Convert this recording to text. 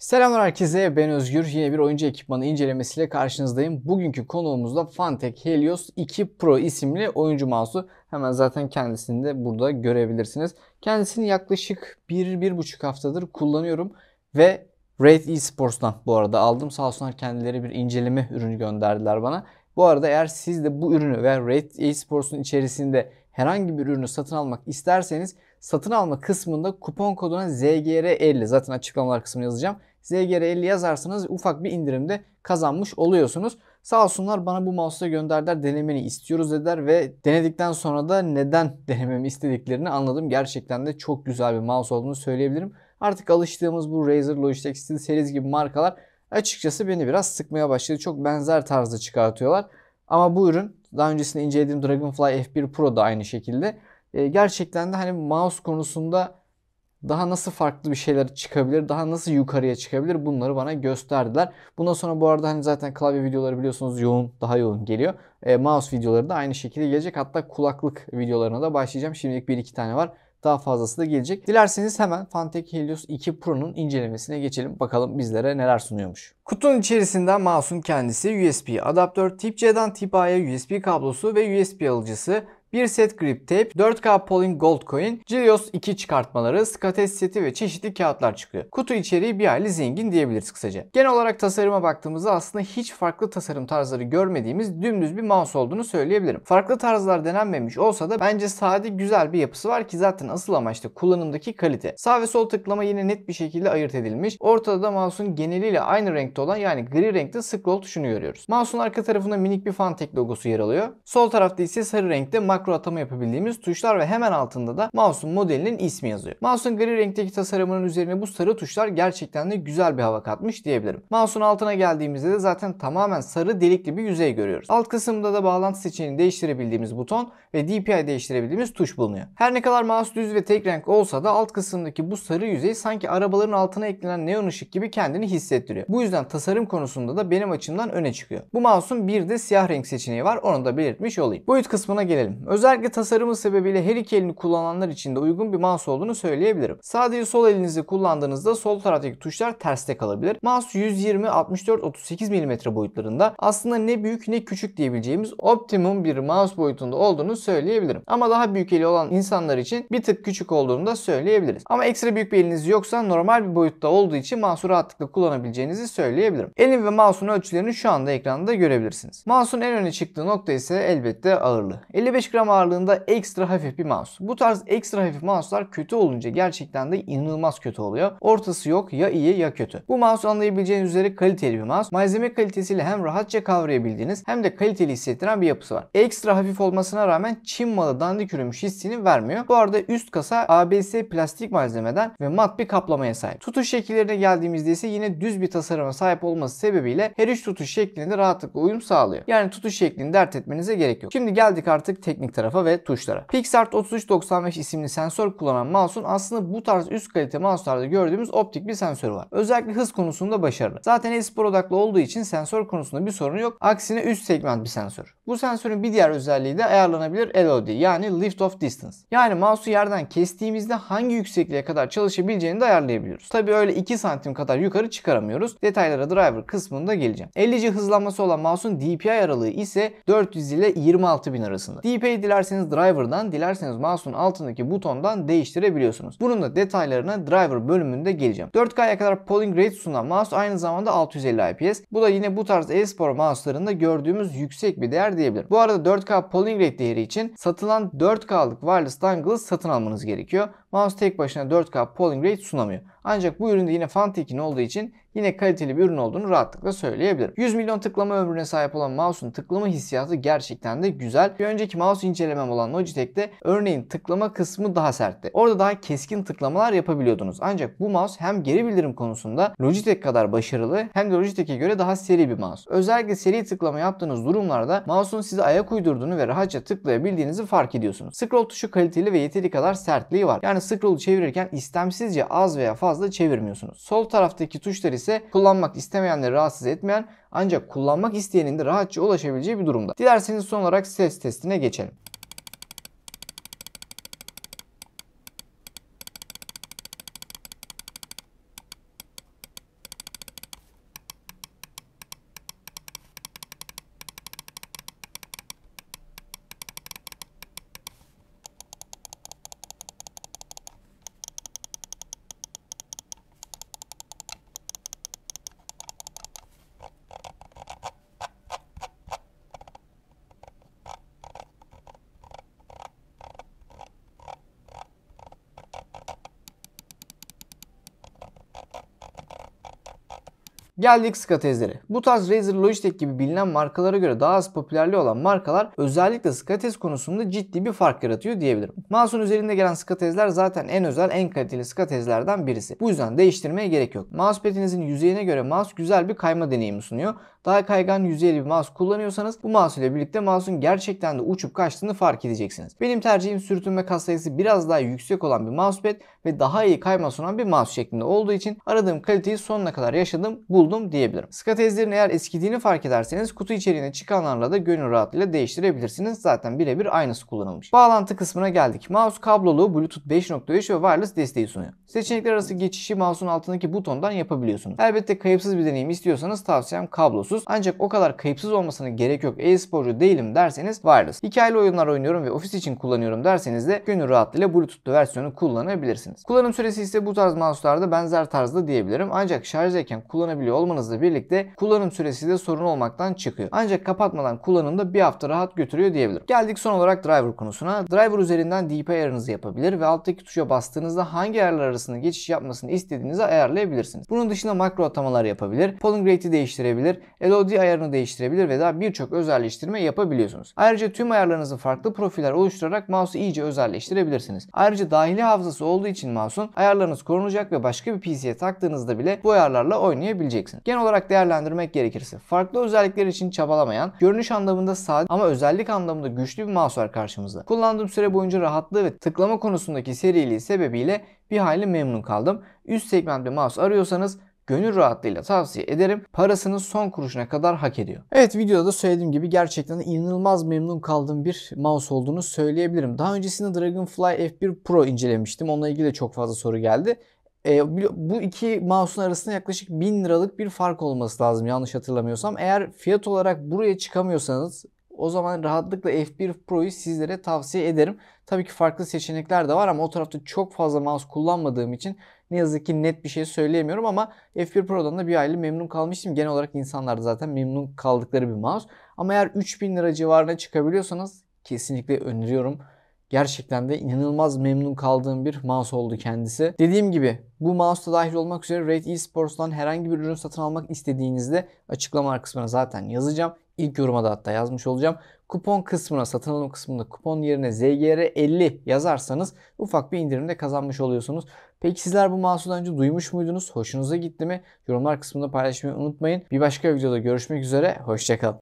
Selamlar herkese ben Özgür. Yine bir oyuncu ekipmanı incelemesiyle karşınızdayım. Bugünkü konuğumuz da Fantech Helios 2 Pro isimli oyuncu mouse'u. Hemen zaten kendisini de burada görebilirsiniz. Kendisini yaklaşık 1-1,5 haftadır kullanıyorum ve Raid Esports'tan bu arada aldım. Sağ olsunlar kendileri bir inceleme ürünü gönderdiler bana. Bu arada eğer siz de bu ürünü ve Raid Esports'un içerisinde herhangi bir ürünü satın almak isterseniz satın alma kısmında kupon koduna ZGR50 zaten açıklamalar kısmına yazacağım. ZGR50 yazarsanız ufak bir indirimde kazanmış oluyorsunuz. Sağ olsunlar bana bu mouse'u gönderdiler denemeni istiyoruz dediler ve denedikten sonra da neden denememi istediklerini anladım. Gerçekten de çok güzel bir mouse olduğunu söyleyebilirim. Artık alıştığımız bu Razer, Logitech, SteelSeries gibi markalar açıkçası beni biraz sıkmaya başladı. Çok benzer tarzda çıkartıyorlar. Ama bu ürün daha öncesinde incelediğim Dragonfly F1 Pro da aynı şekilde e, gerçekten de hani mouse konusunda daha nasıl farklı bir şeyler çıkabilir, daha nasıl yukarıya çıkabilir bunları bana gösterdiler. Bundan sonra bu arada hani zaten klavye videoları biliyorsunuz yoğun, daha yoğun geliyor. E, mouse videoları da aynı şekilde gelecek. Hatta kulaklık videolarına da başlayacağım. Şimdilik bir iki tane var. Daha fazlası da gelecek. Dilerseniz hemen Fantek Helios 2 Pro'nun incelemesine geçelim. Bakalım bizlere neler sunuyormuş. Kutunun içerisinde mouse'un kendisi, USB adaptör, tip C'den tip A'ya USB kablosu ve USB alıcısı, 1 set grip tape, 4K polling gold coin, Gilios 2 çıkartmaları, skates seti ve çeşitli kağıtlar çıkıyor. Kutu içeriği bir hayli zengin diyebiliriz kısaca. Genel olarak tasarıma baktığımızda aslında hiç farklı tasarım tarzları görmediğimiz dümdüz bir mouse olduğunu söyleyebilirim. Farklı tarzlar denenmemiş olsa da bence sade güzel bir yapısı var ki zaten asıl amaçta kullanımdaki kalite. Sağ ve sol tıklama yine net bir şekilde ayırt edilmiş. Ortada da mouse'un geneliyle aynı renkte olan yani gri renkte scroll tuşunu görüyoruz. Mouse'un arka tarafında minik bir Fantech logosu yer alıyor. Sol tarafta ise sarı renkte Mac makro atama yapabildiğimiz tuşlar ve hemen altında da mouse'un modelinin ismi yazıyor. Mouse'un gri renkteki tasarımının üzerine bu sarı tuşlar gerçekten de güzel bir hava katmış diyebilirim. Mouse'un altına geldiğimizde de zaten tamamen sarı delikli bir yüzey görüyoruz. Alt kısımda da bağlantı seçeneğini değiştirebildiğimiz buton ve DPI değiştirebildiğimiz tuş bulunuyor. Her ne kadar mouse düz ve tek renk olsa da alt kısımdaki bu sarı yüzey sanki arabaların altına eklenen neon ışık gibi kendini hissettiriyor. Bu yüzden tasarım konusunda da benim açımdan öne çıkıyor. Bu mouse'un bir de siyah renk seçeneği var onu da belirtmiş olayım. Boyut kısmına gelelim. Özellikle tasarımı sebebiyle her iki elini kullananlar için de uygun bir mouse olduğunu söyleyebilirim. Sadece sol elinizi kullandığınızda sol taraftaki tuşlar terste kalabilir. Mouse 120, 64, 38 mm boyutlarında aslında ne büyük ne küçük diyebileceğimiz optimum bir mouse boyutunda olduğunu söyleyebilirim. Ama daha büyük eli olan insanlar için bir tık küçük olduğunu da söyleyebiliriz. Ama ekstra büyük bir eliniz yoksa normal bir boyutta olduğu için mouse'u rahatlıkla kullanabileceğinizi söyleyebilirim. Elin ve mouse'un ölçülerini şu anda ekranda görebilirsiniz. Mouse'un en öne çıktığı nokta ise elbette ağırlığı. 55 gram ekran ağırlığında ekstra hafif bir mouse. Bu tarz ekstra hafif mouse'lar kötü olunca gerçekten de inanılmaz kötü oluyor. Ortası yok ya iyi ya kötü. Bu mouse anlayabileceğiniz üzere kaliteli bir mouse. Malzeme kalitesiyle hem rahatça kavrayabildiğiniz hem de kaliteli hissettiren bir yapısı var. Ekstra hafif olmasına rağmen Çin malı dandik ürünmüş hissini vermiyor. Bu arada üst kasa ABS plastik malzemeden ve mat bir kaplamaya sahip. Tutuş şekillerine geldiğimizde ise yine düz bir tasarıma sahip olması sebebiyle her üç tutuş şeklinde rahatlıkla uyum sağlıyor. Yani tutuş şeklini dert etmenize gerek yok. Şimdi geldik artık teknik renk tarafa ve tuşlara. PixArt 3395 isimli sensör kullanan mouse'un aslında bu tarz üst kalite mouse'larda gördüğümüz optik bir sensörü var. Özellikle hız konusunda başarılı. Zaten e-spor odaklı olduğu için sensör konusunda bir sorun yok. Aksine üst segment bir sensör. Bu sensörün bir diğer özelliği de ayarlanabilir LOD yani Lift Off Distance. Yani mouse'u yerden kestiğimizde hangi yüksekliğe kadar çalışabileceğini de ayarlayabiliyoruz. Tabi öyle 2 santim kadar yukarı çıkaramıyoruz. Detaylara driver kısmında geleceğim. 50C hızlanması olan mouse'un DPI aralığı ise 400 ile 26000 arasında. DPI dilerseniz driver'dan, dilerseniz mouse'un altındaki butondan değiştirebiliyorsunuz. Bunun da detaylarına driver bölümünde geleceğim. 4K'ya kadar polling rate sunan mouse aynı zamanda 650 IPS. Bu da yine bu tarz e-spor mouse'larında gördüğümüz yüksek bir değer diyebilirim. Bu arada 4K polling rate değeri için satılan 4K'lık wireless dongle satın almanız gerekiyor mouse tek başına 4K polling rate sunamıyor. Ancak bu üründe yine Fantekin olduğu için yine kaliteli bir ürün olduğunu rahatlıkla söyleyebilirim. 100 milyon tıklama ömrüne sahip olan mouse'un tıklama hissiyatı gerçekten de güzel. Bir önceki mouse incelemem olan Logitech'te örneğin tıklama kısmı daha sertti. Orada daha keskin tıklamalar yapabiliyordunuz. Ancak bu mouse hem geri bildirim konusunda Logitech kadar başarılı hem de Logitech'e göre daha seri bir mouse. Özellikle seri tıklama yaptığınız durumlarda mouse'un size ayak uydurduğunu ve rahatça tıklayabildiğinizi fark ediyorsunuz. Scroll tuşu kaliteli ve yeteri kadar sertliği var. Yani yani scroll'u çevirirken istemsizce az veya fazla çevirmiyorsunuz. Sol taraftaki tuşlar ise kullanmak istemeyenleri rahatsız etmeyen ancak kullanmak isteyenin de rahatça ulaşabileceği bir durumda. Dilerseniz son olarak ses testine geçelim. Geldik SCADA tezleri. Bu tarz Razer Logitech gibi bilinen markalara göre daha az popülerliği olan markalar özellikle SCADA tez konusunda ciddi bir fark yaratıyor diyebilirim. Mouse'un üzerinde gelen SCADA tezler zaten en özel en kaliteli SCADA tezlerden birisi. Bu yüzden değiştirmeye gerek yok. Mousepad'inizin yüzeyine göre mouse güzel bir kayma deneyimi sunuyor. Daha kaygan yüzeyli bir mouse kullanıyorsanız bu mouse ile birlikte mouse'un gerçekten de uçup kaçtığını fark edeceksiniz. Benim tercihim sürtünme kas sayısı biraz daha yüksek olan bir mousepad ve daha iyi kayma sunan bir mouse şeklinde olduğu için aradığım kaliteyi sonuna kadar yaşadım buldum buldum diyebilirim. Ska eğer eskidiğini fark ederseniz kutu içeriğine çıkanlarla da gönül rahatlığıyla değiştirebilirsiniz. Zaten birebir aynısı kullanılmış. Bağlantı kısmına geldik. Mouse kablolu Bluetooth 5.3 ve wireless desteği sunuyor. Seçenekler arası geçişi mouse'un altındaki butondan yapabiliyorsunuz. Elbette kayıpsız bir deneyim istiyorsanız tavsiyem kablosuz. Ancak o kadar kayıpsız olmasına gerek yok. E-sporcu değilim derseniz wireless. Hikayeli oyunlar oynuyorum ve ofis için kullanıyorum derseniz de gönül rahatlığıyla Bluetooth'lu versiyonu kullanabilirsiniz. Kullanım süresi ise bu tarz mouse'larda benzer tarzda diyebilirim. Ancak şarj şarjdayken kullanabiliyorsunuz kullanabiliyor olmanızla birlikte kullanım süresi de sorun olmaktan çıkıyor. Ancak kapatmadan kullanımda bir hafta rahat götürüyor diyebilirim. Geldik son olarak driver konusuna. Driver üzerinden DP ayarınızı yapabilir ve alttaki tuşa bastığınızda hangi ayarlar arasında geçiş yapmasını istediğinizi ayarlayabilirsiniz. Bunun dışında makro atamalar yapabilir, polling rate'i değiştirebilir, LOD ayarını değiştirebilir ve daha birçok özelleştirme yapabiliyorsunuz. Ayrıca tüm ayarlarınızı farklı profiller oluşturarak mouse'u iyice özelleştirebilirsiniz. Ayrıca dahili hafızası olduğu için mouse'un ayarlarınız korunacak ve başka bir PC'ye taktığınızda bile bu ayarlarla oynayabileceksiniz edeceksiniz. Genel olarak değerlendirmek gerekirse farklı özellikler için çabalamayan, görünüş anlamında sade ama özellik anlamında güçlü bir mouse var karşımızda. Kullandığım süre boyunca rahatlığı ve tıklama konusundaki seriliği sebebiyle bir hayli memnun kaldım. Üst segment bir mouse arıyorsanız gönül rahatlığıyla tavsiye ederim. Parasını son kuruşuna kadar hak ediyor. Evet videoda da söylediğim gibi gerçekten inanılmaz memnun kaldığım bir mouse olduğunu söyleyebilirim. Daha öncesinde Dragonfly F1 Pro incelemiştim. Onunla ilgili de çok fazla soru geldi. E, bu iki mouse'un arasında yaklaşık 1000 liralık bir fark olması lazım yanlış hatırlamıyorsam. Eğer fiyat olarak buraya çıkamıyorsanız o zaman rahatlıkla F1 Pro'yu sizlere tavsiye ederim. Tabii ki farklı seçenekler de var ama o tarafta çok fazla mouse kullanmadığım için ne yazık ki net bir şey söyleyemiyorum ama F1 Pro'dan da bir aile memnun kalmıştım. Genel olarak insanlar da zaten memnun kaldıkları bir mouse. Ama eğer 3000 lira civarına çıkabiliyorsanız kesinlikle öneriyorum. Gerçekten de inanılmaz memnun kaldığım bir mouse oldu kendisi. Dediğim gibi bu mouse da dahil olmak üzere Raid Esports'tan herhangi bir ürün satın almak istediğinizde açıklama kısmına zaten yazacağım. İlk yoruma da hatta yazmış olacağım. Kupon kısmına satın alım kısmında kupon yerine ZGR50 yazarsanız ufak bir indirimde kazanmış oluyorsunuz. Peki sizler bu mouse'u önce duymuş muydunuz? Hoşunuza gitti mi? Yorumlar kısmında paylaşmayı unutmayın. Bir başka videoda görüşmek üzere. Hoşçakalın.